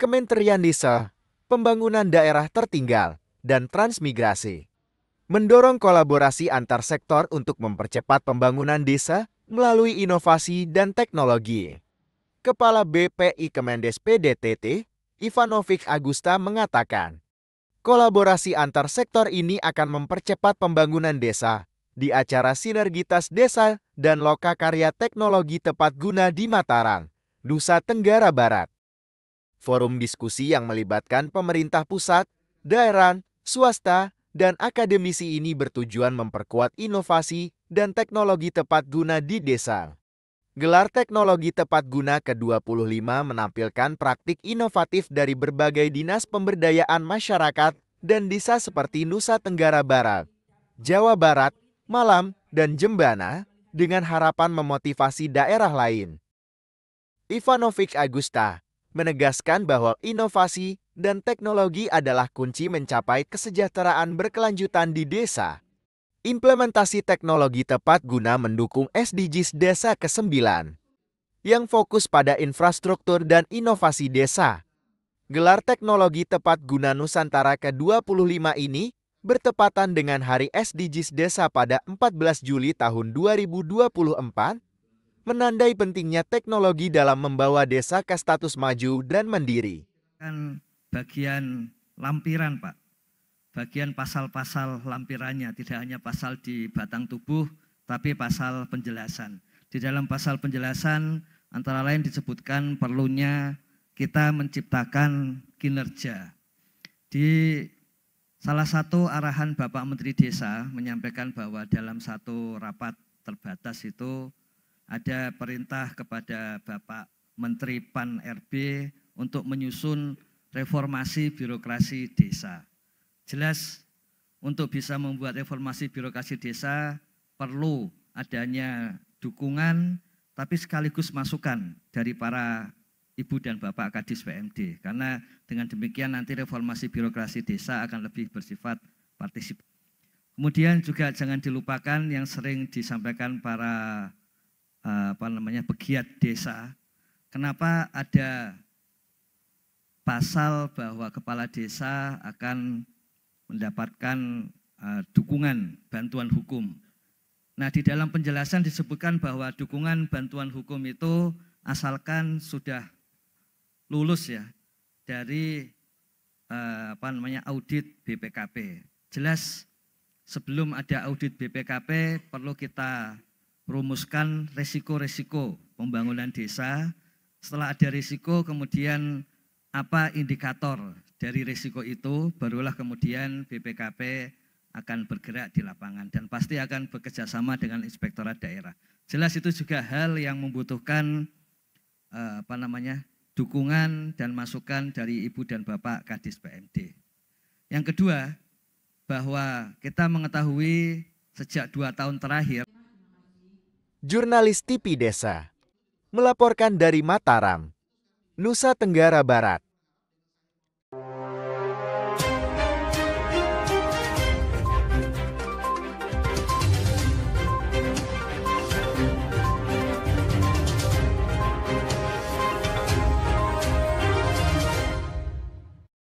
Kementerian Desa, Pembangunan Daerah Tertinggal, dan Transmigrasi. Mendorong kolaborasi antar sektor untuk mempercepat pembangunan desa melalui inovasi dan teknologi. Kepala BPI Kemendes PDTT, Ivanovic Agusta mengatakan, kolaborasi antar sektor ini akan mempercepat pembangunan desa di acara sinergitas desa dan lokakarya teknologi tepat guna di Mataram, Nusa Tenggara Barat forum diskusi yang melibatkan pemerintah pusat, daerah, swasta, dan akademisi ini bertujuan memperkuat inovasi dan teknologi tepat guna di desa. Gelar teknologi tepat guna ke-25 menampilkan praktik inovatif dari berbagai dinas pemberdayaan masyarakat dan desa seperti Nusa Tenggara Barat, Jawa Barat, Malam, dan Jembana dengan harapan memotivasi daerah lain. Ivanovic Agusta, menegaskan bahwa inovasi dan teknologi adalah kunci mencapai kesejahteraan berkelanjutan di desa. Implementasi teknologi tepat guna mendukung SDGs Desa ke-9 yang fokus pada infrastruktur dan inovasi desa. Gelar teknologi tepat guna Nusantara ke-25 ini bertepatan dengan Hari SDGs Desa pada 14 Juli tahun 2024 menandai pentingnya teknologi dalam membawa desa ke status maju dan mandiri. Kan bagian lampiran Pak, bagian pasal-pasal lampirannya, tidak hanya pasal di batang tubuh, tapi pasal penjelasan. Di dalam pasal penjelasan antara lain disebutkan perlunya kita menciptakan kinerja. Di salah satu arahan Bapak Menteri Desa menyampaikan bahwa dalam satu rapat terbatas itu ada perintah kepada Bapak Menteri PAN RB untuk menyusun reformasi birokrasi desa. Jelas untuk bisa membuat reformasi birokrasi desa perlu adanya dukungan tapi sekaligus masukan dari para Ibu dan Bapak Kadis PMD karena dengan demikian nanti reformasi birokrasi desa akan lebih bersifat partisipatif. Kemudian juga jangan dilupakan yang sering disampaikan para Eh, apa namanya pegiat desa. Kenapa ada pasal bahwa kepala desa akan mendapatkan uh, dukungan bantuan hukum. Nah, di dalam penjelasan disebutkan bahwa dukungan bantuan hukum itu asalkan sudah lulus ya dari uh, apa namanya audit BPKP. Jelas sebelum ada audit BPKP perlu kita rumuskan resiko-resiko pembangunan desa. Setelah ada resiko, kemudian apa indikator dari resiko itu, barulah kemudian BPKP akan bergerak di lapangan dan pasti akan bekerjasama dengan inspektorat daerah. Jelas itu juga hal yang membutuhkan eh, apa namanya dukungan dan masukan dari ibu dan bapak kadis PMD. Yang kedua bahwa kita mengetahui sejak dua tahun terakhir jurnalis TV Desa, melaporkan dari Mataram, Nusa Tenggara Barat.